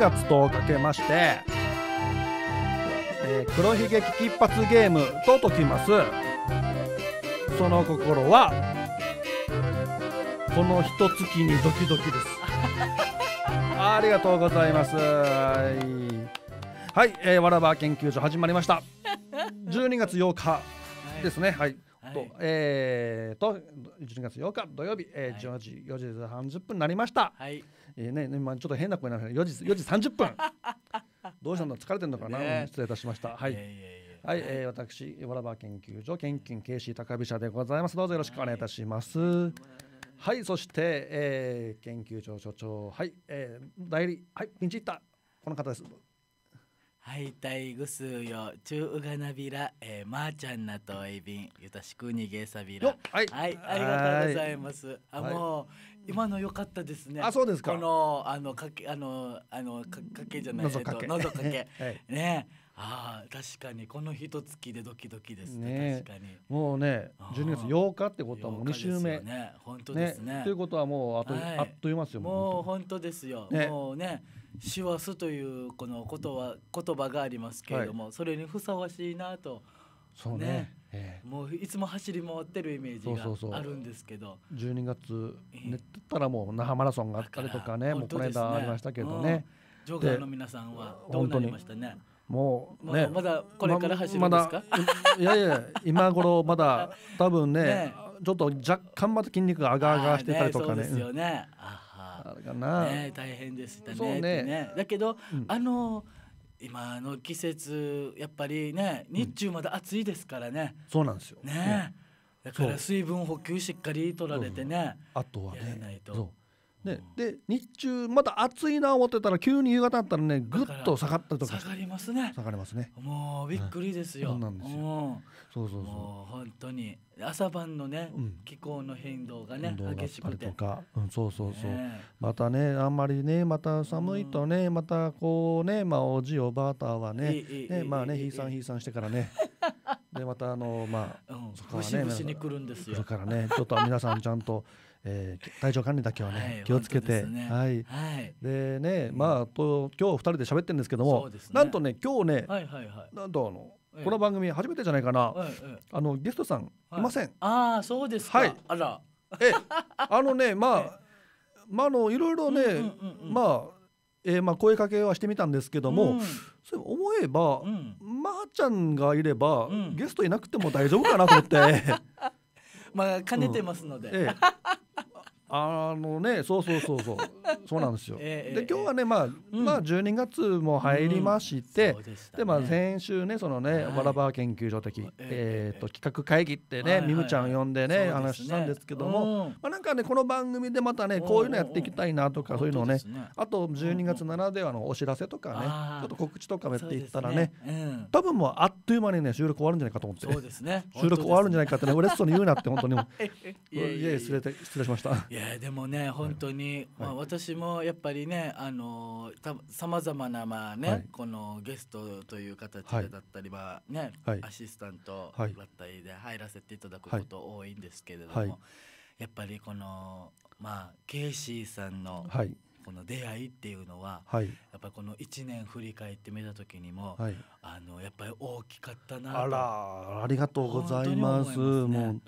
月とかけまして、えー、黒ひげ危機一髪ゲームと解きますその心はこの一月にドキドキです ありがとうございますはいはえー、わらば研究所始まりました12 月8日ですねはい、はいと、はい、えー、と12月8日土曜日、えー、はい、4時4時30分になりました。はいえーねまあ、ちょっと変な声になる4時 ,4 時30分 どうしたの疲れてるのかな、ね、失礼いたしましたはい。いやいやいやはい、えー、私、わらば研究所研究警視高飛車でございます。どうぞよろしくお願いいたします。はい、はい、そして、えー、研究所所長、はい、えー、代理、はい、ピンチいったこの方です。はい、タイグスよ、中うがなびら、えー、まー、あ、ちゃんなとえびん、ゆたしくにげさびら。はい、はい、ありがとうございます。あ、もう、今の良かったですね。あ、そうですか。この、あの、かけ、あの、あの、か、かけじゃない。のぞかけ。えっと、かけ はい、ね。ああ、確かに、この一月でドキドキですね。ね確かに。もうね、十二月八日ってことはもう二週目。ね、本当ですね、ね、ということは、もう、あと、はい、あっという間ですよ。もう、本当ですよ。もうね。師走というこの言葉言葉がありますけれども、はい、それにふさわしいなと。そうねええ、もういつも走り回ってるイメージがあるんですけどそうそうそう12月寝てたらもう那覇マラソンがあったりとかね、ね、もうこの間ありましたけどね、うん、ジョガーの皆さんはどうなりましたねもうね、まだこれから走るんですか、まいやいや今頃まだ 多分ねね、ちょっと若干また筋肉があがあがしてたりとかね、ね、そうですよね、あかな、ね、大変でしたねねねだけど、うん、あのー今の季節やっぱりね日中まだ暑いですからね、うん、そうなんですよね、ね、だから水分補給しっかり取られてねあとはねやらないとね、で日中また暑いな思ってたら急に夕方だったらねぐっと下がったとか下がりますね下がりますねもうびっくりですよ、うん、そうなんですよそうそうそう本当に朝晩のね、うん、気候の変動がね激しくてとか、うん、そうそうそう、ね、またねあんまりねまた寒いとね、うん、またこうねまあおじおばあたはねねまあねひいさんひいさんしてからねでまたあのまあ、うん、そこはね節来るんですよだからねちょっと皆さんちゃんとえー、体調管理だけはね、はい、気をつけて、ね、はい、はい、でねまあと今日二人で喋ってるんですけども、ね、なんとね今日ね、はいはいはい、なんとあのこの番組初めてじゃないかな、ええ、あのゲストさんいません、はい、ああそうですはい、あらえあのね まあまああのいろいろね、うんうんうん、まあえー、まあ声かけはしてみたんですけども、うん、そう思えば、うん、まー、あ、ちゃんがいれば、うん、ゲストいなくても大丈夫かなと思って まあ兼ねてますので、うんええあのねそうそうそうそう そうなんですよ。で今日はねまあ、まあ12月も入りまして、でまあ先週ねそのねわらば研究所的、えっと企画会議ってねみむちゃん呼んでね話したんですけども、まあなんかねこの番組でまたねこういうのやっていきたいなとかそういうのをね、あと12月ならではのお知らせとかね、ちょっと告知とかもやっていったらね、多分もうあっという間にね収録終わるんじゃないかと思って、収録終わるんじゃないかってね嬉しそうに言うなって本当に。いやいや失礼失礼しました。いやでもね本当にまあ私私もやっぱりねあのさまざまなまあね、はい、このゲストという形でだったりはね、はい、アシスタントだったりで入らせていただくこと多いんですけれども、やっぱりこのまあケイシーさんの、この出会いっていうのは、はい、やっぱりこの1年振り返ってみた時にも、はい、あのやっぱり大きかったなあらありがとうございます、ね、も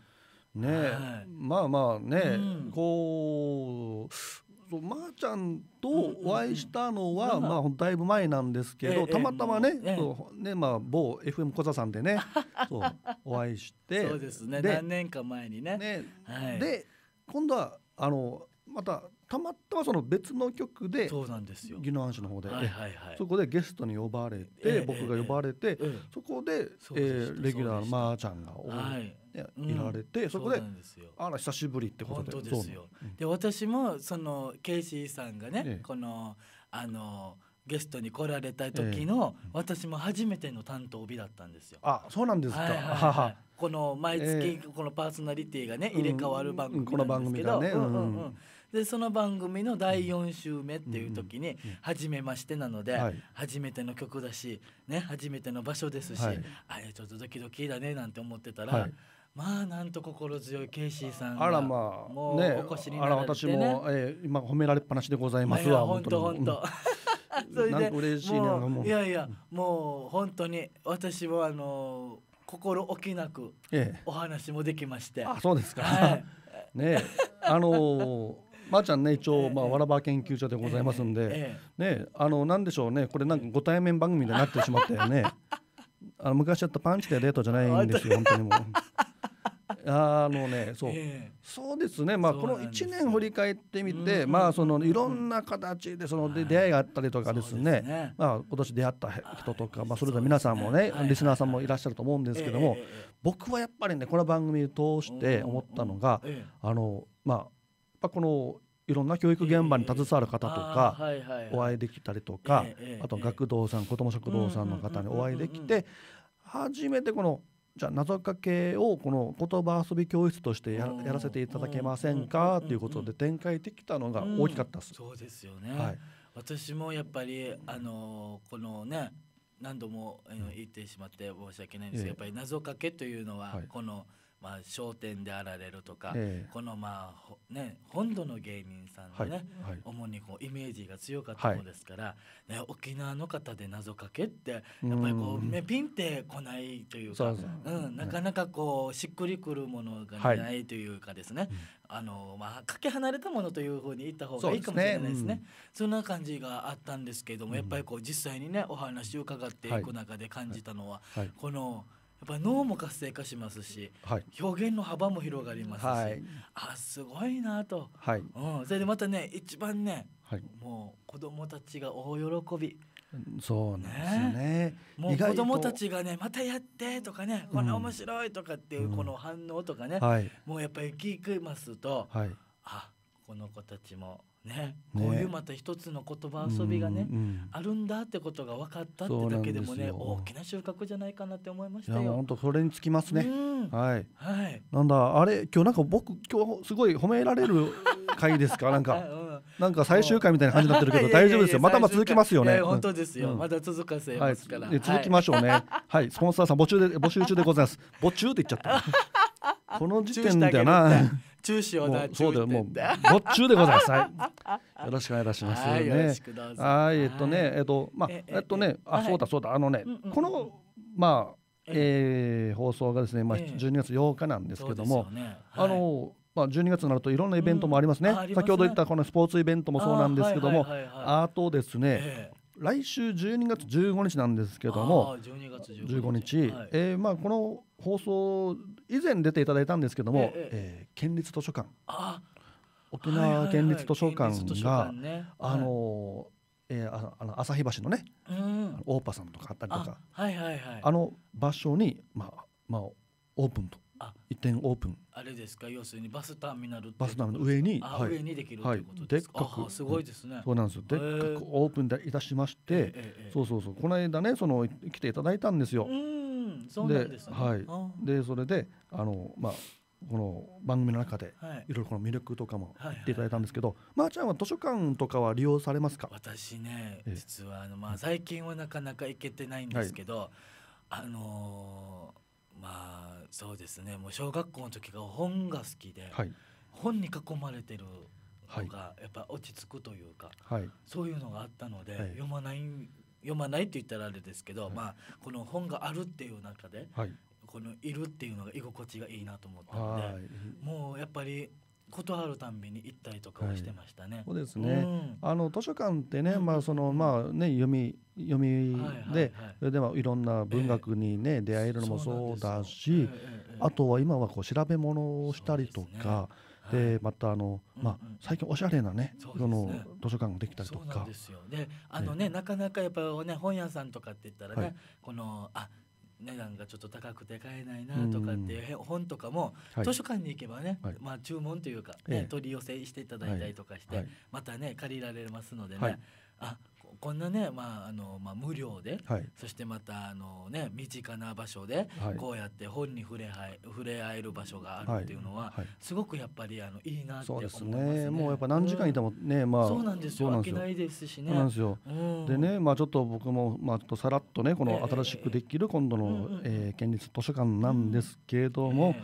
うね、はい、まあまあね、うん、こうとまー、あ、ちゃんとお会いしたのは、まあ、だいぶ前なんですけど、たまたまね,、そうねまあ、某 FM 小座さんでね そうお会いしてそうですねで何年か前にね。ねで今度はあのまたたまたまその別の局でそうなんですよ宜野湾の方で、はいはいはい、そこでゲストに呼ばれて、えー、僕が呼ばれて、えー、そこでそえー、レギュラーのまーちゃんがお、はいね、いられて、うん、そこであら久しぶりってことでですよ、で私もそのケイシーさんがね、えー、このあのゲストに来られた時の、私も初めての担当日だったんですよ。あそうなんですか、はいはいはい、この毎月このパーソナリティがね、入れ替わる番組なんですけど、この番組がね、うんうんうんでその番組の第4週目っていう時に「初めまして」なので、初めての曲だし、ね、初めての場所ですし、あれちょっとドキドキだねなんて思ってたら。まあなんと心強いケイシーさんがあらまあもうお越しになられて、ねね、あら私も、えー、今褒められっぱなしでございますわ本当本当、それで嬉しいなもういやいやもう本当に私はあの心置きなくお話もできまして、ええ、あそうですか、はい、ねあのまー、あ、ちゃんね一応、まあ、わらば研究所でございますんで、ねあのなんでしょうねこれなんかご対面番組でなってしまったよね あの昔やったパンチでデートじゃないんですよ本当にもう。あのねそう、えー、そうですねまあこの1年振り返ってみて、まあそのいろんな形でそので出会いがあったりとかですねはいすね、まあ今年出会った人とか、まあ、それぞれ皆さんもね、ねリスナーさんもいらっしゃると思うんですけども、僕はやっぱりねこの番組を通して思ったのが、あのまあぱこのいろんな教育現場に携わる方とかお会いできたりとかあと学童さん子ども食堂さんの方にお会いできて初めてこのじゃあ謎かけをこの言葉遊び教室としてやらせていただけませんかということで展開できたのが大きかったです。そうですよね、はい、私もやっぱりあのこのね何度も言ってしまって申し訳ないんですど、やっぱり謎かけというのはこの、はいまあ、商店であられるとか、えー、このまあね本土の芸人さんのね、はいはい、主にこうイメージが強かったものですから、はい、ね、沖縄の方で謎かけってやっぱりこう目ピンってこないというかうんなかなかこうしっくりくるものがないというかですね、あのまあ、かけ離れたものというふうに言った方がいいかもしれないですね、ねうん、そんな感じがあったんですけれどもやっぱりこう実際にねお話を伺っていく中で感じたのは、この「っぱ脳も活性化しますし、はい、表現の幅も広がりますし、はい、あすごいなと、はい、うん、それでまたね一番ね、はい、もう子どもたちが大喜び。そうなんですよね。ねもう子供たちがね、またやってとかね、これ面白いとかっていうこの反応とかね、うんうんはい、もうやっぱり聞きますと、はい、あ、この子たちもね、こういうまた一つの言葉遊びがね、うあるんだってことが分かったってだけでもね大きな収穫じゃないかなって思いましたよ。本当それにつきますね、はい、はい、なんだあれ今日なんか僕今日すごい褒められる 回ですかなんか、なんか最終回みたいな感じになってるけど大丈夫ですよまたま続きますよね。本当ですよ、うん、まだ続かせますから、はい、続きましょうね はいスポンサーさん募集で募集中でございます募中って言っちゃった この時点ではな。中止をだそうだよもう没中でございます、よろしくお願いしますはい、えっとねえっとまあえっとねあそうだそうだあのね、このまあえー、放送がですね、まあ、12月8日なんですけども、あのまあ、12月になるといろんなイベントもありますね,、先ほど言ったこのスポーツイベントもそうなんですけどもあとですね、来週12月15日なんですけども15日、ええまあ、この放送以前出ていただいたんですけども、えええー、県立図書館沖縄県立図書館があのえー、あの朝日橋のね、うん、大ーパさんとかあったりとかあ,、はいはいはい、あの場所に、まあまあ、オープンと一点オープンあれですか要するにバスターミナルバスターミナル上に、はい、上にできるということですか、はい、でっかくすごいですね、そうなんですよでっかくオープンでいたしまして、そうそうそうこの間ねその来ていただいたんですよ、うん、そうなんです、ね、はい。でそれであのまあこの番組の中でいろいろこの魅力とかも言っていただいたんですけど、はいはいはい、まー、あ、ちゃんは図書館とかは利用されますか私ね、ええ、実はあの、まあ、最近はなかなか行けてないんですけど、はい、あのー、まあそうですねもう小学校の時が本が好きで、はい、本に囲まれてるのがやっぱ落ち着くというか、はい、そういうのがあったので、読まない読まないって言ったらあれですけど、まあこの本があるっていう中で、はい、このいるっていうのが居心地がいいなと思ったので、もうやっぱり断るたんびに行ったりとかはしてましたね。はい、そうですね。うん、あの図書館ってね、まあそのまあね読み読みで、それではいろんな文学にね、えー、出会えるのもそうだし、えーえー、あとは今はこう調べ物をしたりとか。でまたあの、まあ、最近おしゃれなねその図書館ができたりとか。であのねなかなかやっぱね本屋さんとかって言ったらね、このあ値段がちょっと高くて買えないなとかっていう本とかも図書館に行けばね、まあ、注文というか、ね取り寄せしていただいたりとかして、またね借りられますのでね、あこんなね、まああのまあ、無料で、はい、そしてまたあの、ね、身近な場所で、はい、こうやって本に触れはい触れ合える場所があるっていうのは、すごくやっぱりあのいいなって思いますね。もうやっぱ何時間いてもね、うん、まあそうなんですよ飽きないですしね。そなんですよ、ね、まあ、ちょっと僕も、まあ、ちょっとさらっとねこの新しくできる今度の、えー、えー、県立図書館なんですけれども。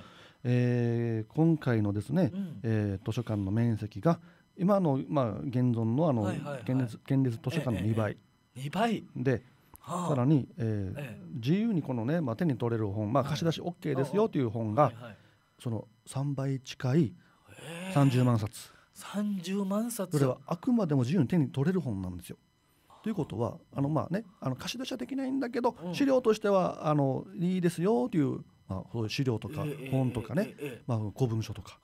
えー、今回のですね、うん、えー、図書館の面積が、今の、まあ、現存のあの、はいはいはい、県立県立図書館の2倍、ええ、倍で、はあ、さらに、えー、え、自由にこのね、まあ、手に取れる本、まあ、貸し出し OK ですよという本が、はいはい、その3倍近い30万冊、30万冊それはあくまでも自由に手に取れる本なんですよ。ということはあのまあねあの貸し出しはできないんだけど、うん、資料としてはあのいいですよというまあ、そういう資料とか本とかね、まあ、古文書とか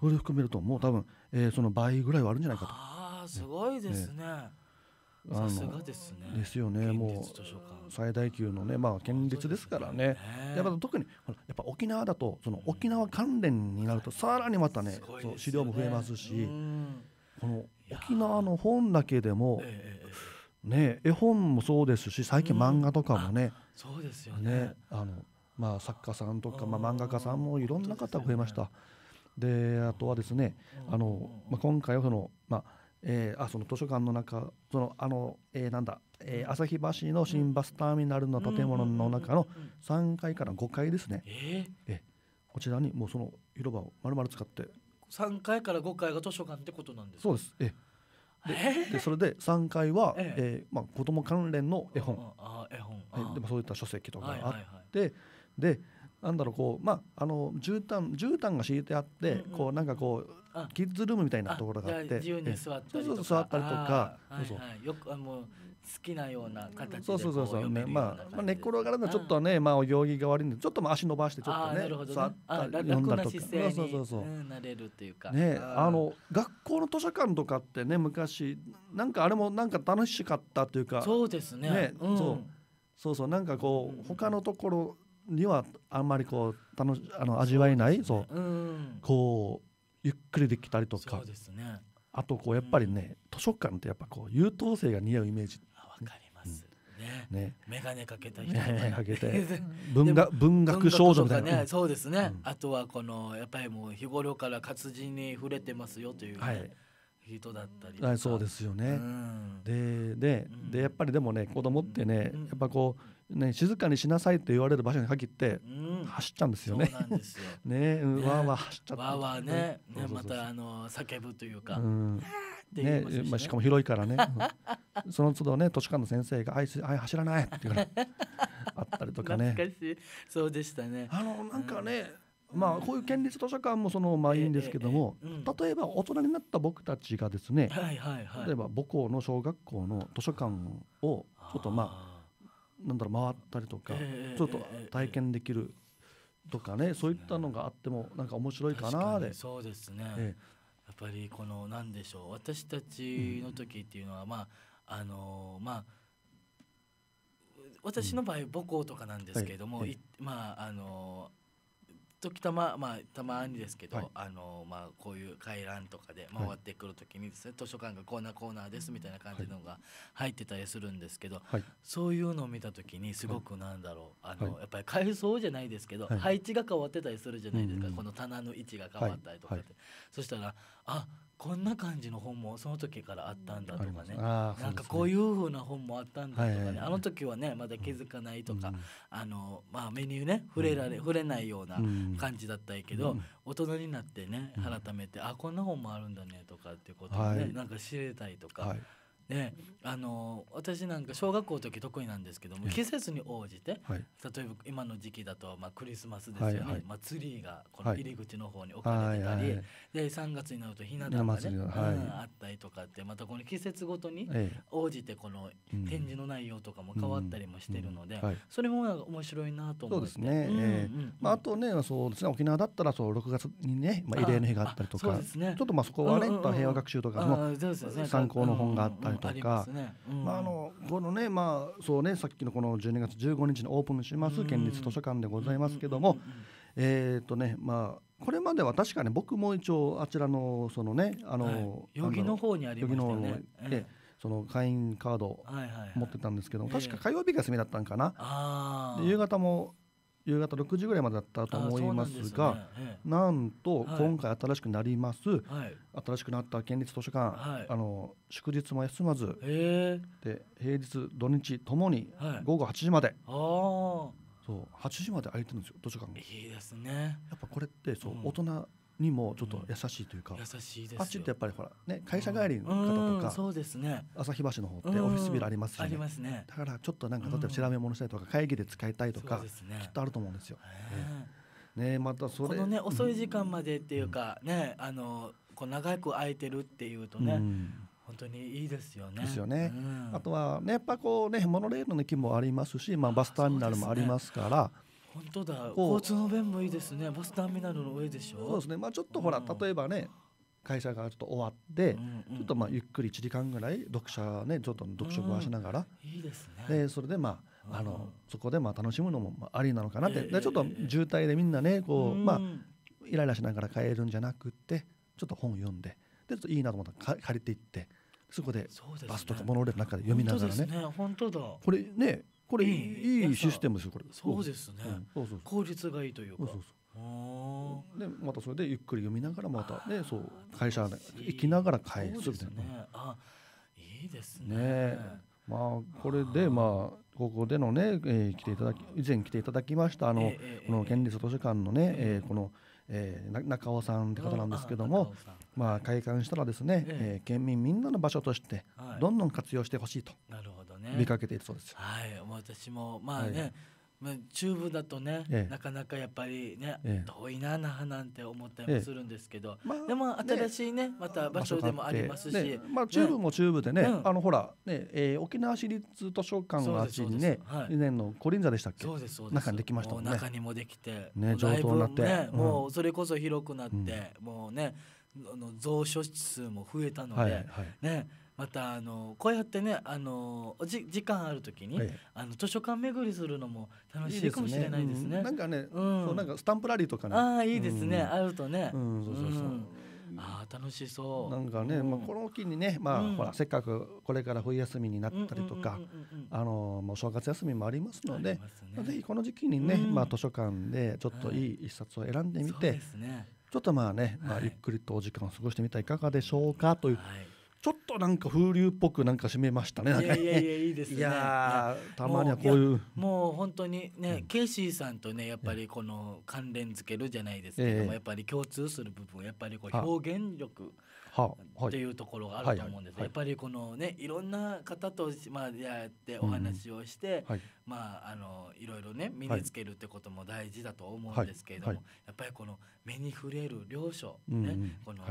それ含めるともう多分、えー、その倍ぐらいはあるんじゃないかと。あすごいですね、さすがですね。ですよね。もう最大級のね、まあ県立ですからね。やっぱ特にやっぱ沖縄だとその沖縄関連になるとさらにまたね、そう資料も増えますし、この沖縄の本だけでもね、絵本もそうですし、最近漫画とかもね、そうですよね。あのまあ、作家さんとか、まあ、漫画家さんもいろんな方が増えました。であとはですねあの、まあ、今回はその、まあえー、あその図書館の中そのあの、えー、なんだ、えー、旭橋の新バスターミナルの建物の中の3階から5階ですね、ええこちらにもうその広場をまるまる使って3階から5階が図書館ってことなんですかそうですええでそれで3階は、ええまあ、子供関連の絵本ああ絵本でもそういった書籍とかあって、はいはいはいでなんだろうこうまああの絨毯絨毯が敷いてあって、うんうん、こうなんかこうキッズルームみたいなところがあって自由に座ったりとかりとか、はいはい、そうそうよくあの好きなような形そうそうそうそうねまあ、まあ、寝っ転がるのはちょっとねまあお行儀が悪いんでちょっとまあ足伸ばしてちょっとねね座ったり読んだりとかそうそうそう、そうなれるというかねあの学校の図書館とかってね昔なんかあれもなんか楽しかったというかそうですねね、うん、そうそうそうなんかこう、うん、他のところにはあんまりこう楽あの味わえないそう、ねう、こうゆっくりできたりとか、ね、あとこうやっぱりね、図書館ってやっぱこう優等生が似合うイメージかります、ね眼鏡、かけた人かけて 文学文学少女みたいな、ね、そうですね、うん、あとはこのやっぱりもう日頃から活字に触れてますよという、はい人だったりはい、そうですよね、うん、でででやっぱりでもね子供ってね、やっぱこうね、静かにしなさいって言われる場所に限って、走っちゃうんですよね。そうなんですよ ね、ねわーわー走っちゃって。わーわーね、ね、またあの叫ぶというか。うんねまあ、しかも広いからね、その都度ね図書館の先生が「あいつあい走らない」っていうのあったりとかねしかそうでしたねあのなんかね、うん、まあこういう県立図書館もそのまあいいんですけども、例えば大人になった僕たちがですね、はいはいはい、例えば母校の小学校の図書館をちょっとまあなんだろう回ったりとか、ちょっと体験できるとかね、そういったのがあってもなんか面白いかなでそうですね、えやっぱりこの何でしょう私たちの時っていうのは、まああのまあ私の場合母校とかなんですけれども、まああの時たま、まあ、たまにですけど、はい、あのまあ、こういう回覧とかで回ってくる時にですね、はい、図書館がコーナーコーナーですみたいな感じのが入ってたりするんですけど、はい、そういうのを見た時にすごくなんだろう、あのやっぱり階層じゃないですけど、配置が変わってたりするじゃないですか、この棚の位置が変わったりとかって、そしたらあこんな感じの本もその時からあったんだとかね、ね、なんかこういうふうな本もあったんだとかね、はいはいはい、あの時はねまだ気づかないとか、うん、あのまあ、ューね触れられ、うん、触れないような感じだったけど、うん、大人になってね改めて、あこんな本もあるんだねとかっていうことで、ね、はい、なんか知れたりとか。はいね、あの私なんか小学校の時得意なんですけども季節に応じて、はい、例えば今の時期だと、まあ、クリスマスですよね、はいはい、まあ、ツリーがこの入り口の方に置かれてたり、はい、で3月になるとひな壇がね、はいうん、あったりとかってまたこの季節ごとに応じてこの展示の内容とかも変わったりもしてるので、うんうんはい、それも面白いなと思ってそうですね、うんうんまあ、あとねそうですね沖縄だったらそう6月にね、まあ、慰霊の日があったりとか、ね、ちょっとまあそこはね、うんうんうん、平和学習とかの参考の本があったりとか、まああのこのねまあそうねさっきのこの12月15日にオープンします県立図書館でございますけども、えっ、とねまあこれまでは確かね僕も一応あちらのそのねあの、はい、の方にありましたね。その会員カード持ってたんですけど、確か火曜日が休みだったんかな、夕方も夕方6時ぐらいまでだったと思いますがなんと今回新しくなります、新しくなった県立図書館、あの祝日も休まずで平日土日ともに午後8時まで。そう8時まで空いてるんですよ図書館いいですねやっぱこれってそう、大人にもちょっと優しいというか、うん、優しいですあっちってやっぱりほら、ね、会社帰りの方とか、うん、そうですね、旭橋の方ってオフィスビルありますし、ね、ありますねだからちょっとなんか例えば調べ物したりとか会議で使いたいとか、ね、きっとあると思うんですよ。ね、またそれこのね遅い時間までっていうか、ねあのこう長く空いてるっていうとね、本当にいいですよね。ですよねうん、あとはねやっぱこうねモノレールの駅もありますし、まあ、バスターミナルもありますから。本当だ交通の便もいいですねバスターミナルの上でしょそうですねまあちょっとほら、うん、例えばね会社がちょっと終わって、うんうん、ちょっとまあゆっくり1時間ぐらい読者ねちょっと読書をしながら、うん、いいですねでそれでまあ、あのそこでまあ楽しむのもありなのかなって、えー、ちょっと渋滞でみんなねこう、まあイライラしながら帰るんじゃなくてちょっと本読んででちょっといいなと思ったら借りていってそこでバスとかモノレールの中で読みながらね、ねね、これねこれいいいいシステムですよこれそうですね、うん、そうそう効率がいいというかそうそうそうでまたそれでゆっくり読みながらまたでそう会社行きながら返すみたいな、ね、あいいですねねまあこれでまあここでのね、えー、来ていただき以前来ていただきましたあの、えー、この県立図書館のね、えー、この、えー、中尾さんって方なんですけども、まあ、開館したらですね、ええ県民みんなの場所としてどんどん活用してほしいと呼びかけているそうです。はい、私もまあね、まあ、中部だとね、ええ、なかなかやっぱりね、え、遠いな那覇なんて思ったりもするんですけど、まあ、でも新しいね、ね、また場所でもありますし、ね、まあ、中部も中部でね、ねあのほら、ねえー、沖縄市立図書館のあちにね、はい、2年のコリン座でしたっけそうですそうです中にできましたもんね中にもできて、ね、上等になって、もうそれこそ広くなって、うん、もうねの蔵書数も増えたので、はいはい、ね、またあのこうやってねあのじ時間ある時に、はい、あの図書館巡りするのも楽しいかもしれないですね。いいすねうん、なんかね、うん、そうなんかスタンプラリーとかね。ああいいですね、うん、あるとね。うんそうそうそう。うあ楽しそうなんかね、うん、まあ、この機にね、まあ、うん、ほらせっかくこれから冬休みになったりとかあのもう正月休みもありますので、ぜひこの時期にね、うん、まあ、図書館でちょっといい一冊を選んでみて、はいね、ちょっとまあね、まあ、ゆっくりとお時間を過ごしてみたらいかがでしょうかという、ちょっとなんか風流っぽくなんか締めましたね。いやいやいやいいですね。いやたまにはこういうもう本当にね、うん、ケイシーさんとねやっぱりこの関連付けるじゃないですけども、えー、やっぱり共通する部分やっぱりこう表現力っていうところがあると思うんです、やっぱりこのねいろんな方と、まあ、出会ってお話をして、うんはい、まあ、あのいろいろね身につけるってことも大事だと思うんですけれども、はいはい、やっぱりこの目に触れる良書、ね、うん、この、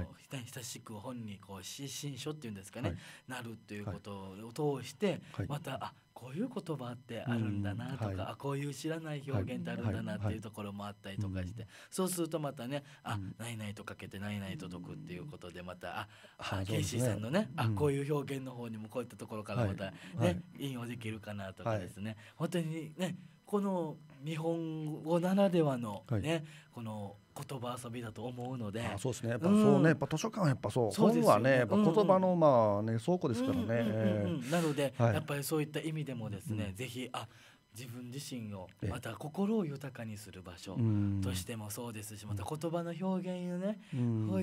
親しく本にこう「心書」っていうんですかね、なるっていうことを通して、またあこういう言葉ってあるんだなとか、うんはい、こういう知らない表現ってあるんだなっていうところもあったりとかして、そうするとまたね「あ、ないない」とかけて「ないない」と解くっていうことでまた「あ、っケイシーさんのね、あこういう表現の方にもこういったところからまたね、はいはい、引用できるかなとかですね、本当にねこの日本語ならではのね、この言葉遊びだと思うのでそうですねやっぱそうね、やっぱ図書館はやっぱそうそう、ね、本はねやっぱ言葉のまあね倉庫ですからね、なので、やっぱりそういった意味でもですね、ぜひあ自分自身をまた心を豊かにする場所としてもそうですしまた言葉の表現をね、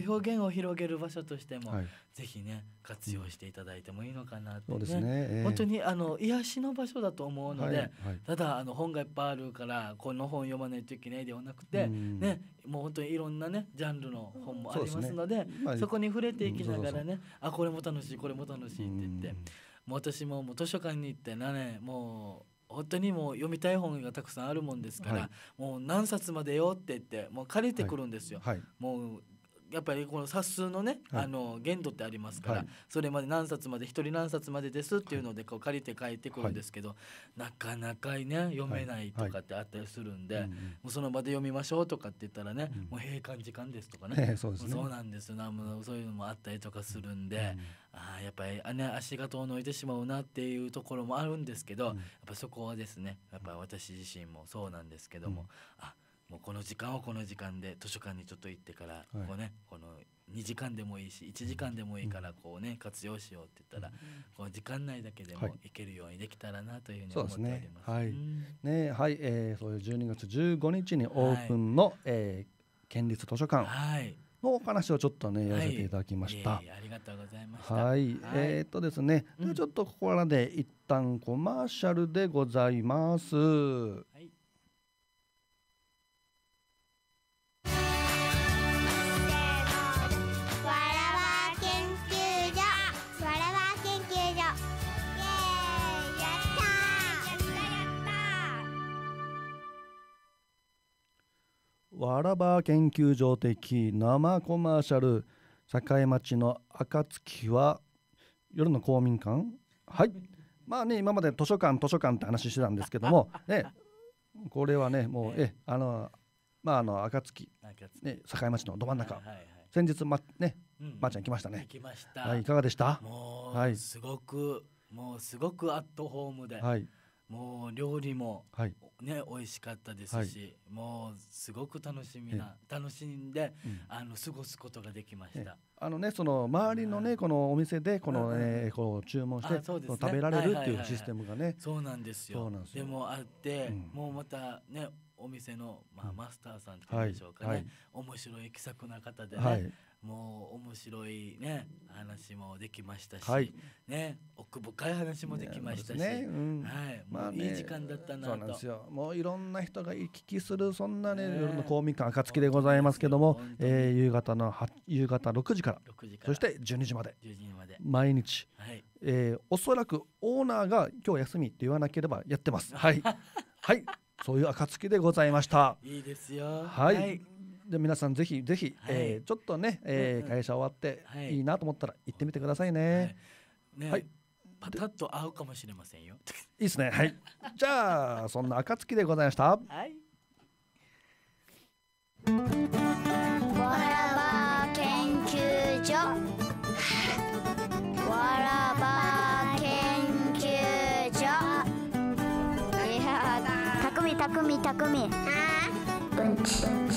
表現を広げる場所としても、ぜひね活用していただいてもいいのかなと、ね、本当にあの癒しの場所だと思うので、ただあの本がいっぱいあるからこの本読まないといけないではなくて、ね、もう本当にいろんなねジャンルの本もありますので、そこに触れていきながらね、あこれも楽しいこれも楽しいって言って。もう私ももう図書館に行ってな年もう本当にもう読みたい本がたくさんあるもんですから、はい、もう何冊までよって言ってもう借りてくるんですよ、はい、もうやっぱりこの冊数のね、あの限度ってありますから、はい、それまで何冊まで一人何冊までですっていうのでこう借りて帰ってくるんですけど、はい、なかなかね読めないとかってあったりするんで、はい、もうその場で読みましょうとかって言ったらね、うん、もう閉館時間ですとかね、えそうですねそうなんですよなもうそういうのもあったりとかするんで、うん、あやっぱり、ね、足が遠のいてしまうなっていうところもあるんですけど、うん、やっぱそこはですねやっぱ私自身もそうなんですけども、うん、あもうこの時間はこの時間で図書館にちょっと行ってから、こうねこの2時間でもいいし1時間でもいいからこうね活用しようって言ったら、この時間内だけでも行けるようにできたらなというふうに思っております。はい、すね、はい、ねえそういう12月15日にオープンの、はい、えー、県立図書館。のお話をちょっとね、やらせていただきました。はい、いえいえありがとうございました。はっとですね、ではちょっとここらで一旦コマーシャルでございます。はい。わらば研究所的生コマーシャル栄町の暁は夜の公民館はいまあね今まで図書館図書館って話してたんですけども、ね、これはねもうえあのまああの暁、ね、栄町のど真ん中、はいはい、先日まね、うん、まあ、ちゃん来ましたね来ました、はい、いかがでしたもう、はい、すごくもうすごくアットホームで、はい、もう料理も、はい、ね美味しかったですし、はい、もうすごく楽しみな楽しんで、うん、あの過ごすことができました。あのねその周りのね、はい、このお店でこのね、こう注文して、ね、食べられるっていうシステムがね、そうなんですよ。でもあって、うん、もうまたねお店のまあマスターさんというんでしょうかね、面白い気さくな方でね。もう面白いね話もできましたし、はい、ね奥深い話もできましたし、ね、ねうん、はい、まあ、ね、いい時間だったなそうなんですよ。もういろんな人が行き来するそんなね、ね夜の公民館暁でございますけども、えー、夕方の夕方6時からそして12時まで時まで毎日、はいえー、おそらくオーナーが今日休みって言わなければやってます。はい はい、そういう暁でございました。いいですよ。はい、はいで皆さんぜひぜひ、はい、えー、ちょっとね、えー、会社終わっていいなと思ったら行ってみてくださいね。はい、はいね、パタッと合うかもしれませんよ。いいですね。はい。じゃあそんな暁でございました。はい。わらば研究所。わらば研究所。いや、たくみたくみたくみ。うんち。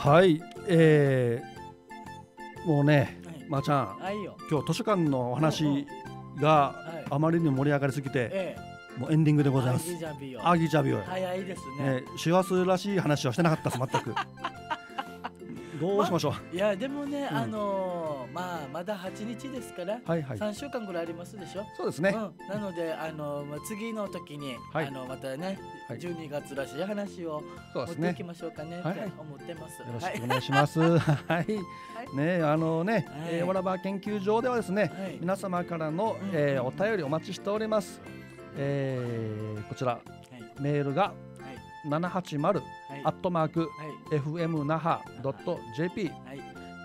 はい、えー、もうね、まー、あ、ちゃん、はい、今日図書館のお話があまりに盛り上がりすぎて、もうエンディングでございます。アギジャビオ。早いですね。ね、師走らしい話はしてなかったです、全く。どうしましょう、まいやでもね、うん、あのー、まあまだ8日ですから、はいはい、3週間ぐらいありますでしょそうですね、うん、なのであのー、次の時に、はい、あのまたね、はい、12月らしい話を持っていきましょうかね、ね、って思ってます、はい、よろしくお願いします はい、ねあのね、はい、えー、わらば研究所ではですね、皆様からの、えー、お便りお待ちしております、えー、こちら、メールが780、はい、アットマーク、はい FM 那覇 .jp、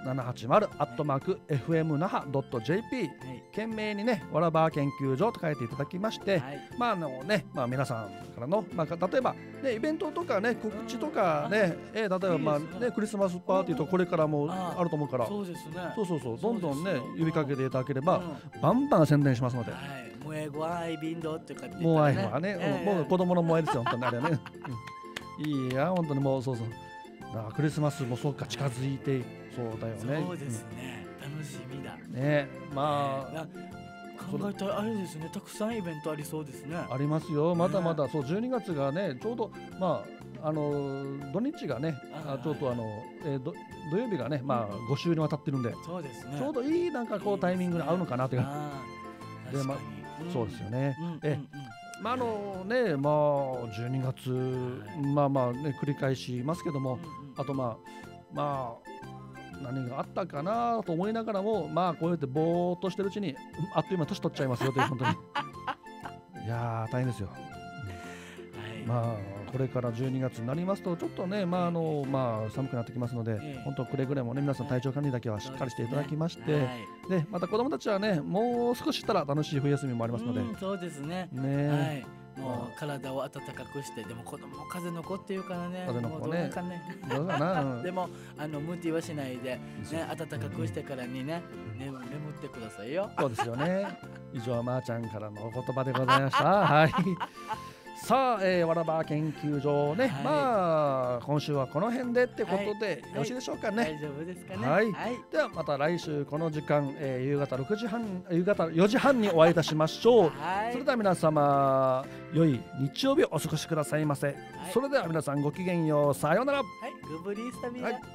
780アットマーク FM 那覇 .jp、懸命にねわらば研究所と書いていただきまして、まああのねまあ皆さんからのまあ例えばねイベントとかね告知とかね、え例えばまあねクリスマスパーティーとこれからもあると思うからそうですねそうそうそうどんどんね呼びかけていただければ、バンバン宣伝しますので。モエゴアイビっていうかね。モアイはね、もう子供の萌えですよ本当にあれね。いいや本当にもうそうそう。あクリスマスもそうか近づいてそうだよね。そうですね、うん、楽しみだ。ねまあ、ね考えたあれですねたくさんイベントありそうですねありますよまだまだ、そう十二月がねちょうどまああの土日がねあちょっとあの、えど土曜日がねまあ五週にわたってるんで、そうですねちょうどいいなんかこうタイミングに合うのかなというでまあ、そうですよね、え、まああのねまあ12月、まあまあね繰り返しますけども、あとまあまあ何があったかなと思いながらもまあこうやってぼーっとしてるうちにあっという間年取っちゃいますよという本当に いやー大変ですよ、はい、まあこれから12月になりますと、ちょっとね、まああのまあ、寒くなってきますので、本当、くれぐれも、ね、皆さん、体調管理だけはしっかりしていただきまして、でまた子どもたちはね、もう少ししたら楽しい冬休みもありますので。そうですねね、もう体を温かくしてでも子供風の子っていうからね風の子ねどうかな、でもあの無理はしないで、ね、暖かくしてからにね、ね眠ってくださいよそうですよね以上まーちゃんからのお言葉でございましたはい さあ、えー、わらば研究所ね、はい、まあ今週はこの辺でってことで、よろしいでしょうかね、はい大丈夫ですかねはい、ではまた来週この時間、えー、夕方6時半夕方4時半にお会いいたしましょう、それでは皆様良い日曜日をお過ごしくださいませ、それでは皆さんごきげんようさようならはいグブリースタはい